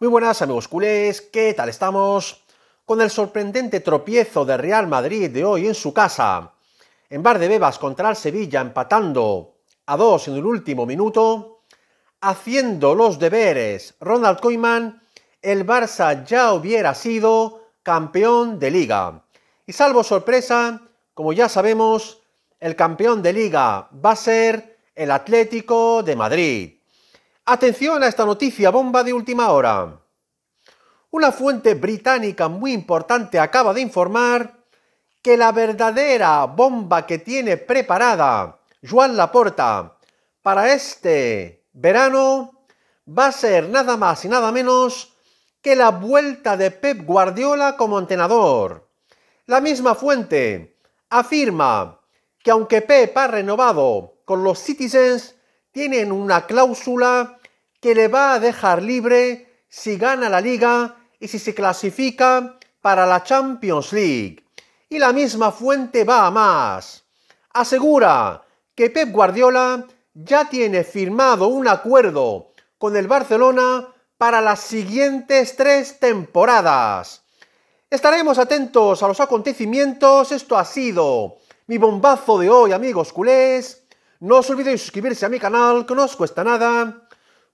Muy buenas amigos culés, ¿qué tal estamos? Con el sorprendente tropiezo de Real Madrid de hoy en su casa, en Bar de Bebas contra el Sevilla empatando a dos en el último minuto, haciendo los deberes Ronald Koeman, el Barça ya hubiera sido campeón de liga. Y salvo sorpresa, como ya sabemos, el campeón de liga va a ser el Atlético de Madrid. Atención a esta noticia bomba de última hora. Una fuente británica muy importante acaba de informar que la verdadera bomba que tiene preparada Joan Laporta para este verano va a ser nada más y nada menos que la vuelta de Pep Guardiola como entrenador. La misma fuente afirma que aunque Pep ha renovado con los Citizens, tienen una cláusula que le va a dejar libre si gana la liga y si se clasifica para la Champions League. Y la misma fuente va a más. Asegura que Pep Guardiola ya tiene firmado un acuerdo con el Barcelona para las siguientes tres temporadas. Estaremos atentos a los acontecimientos. Esto ha sido mi bombazo de hoy, amigos culés. No os olvidéis suscribirse a mi canal, que no os cuesta nada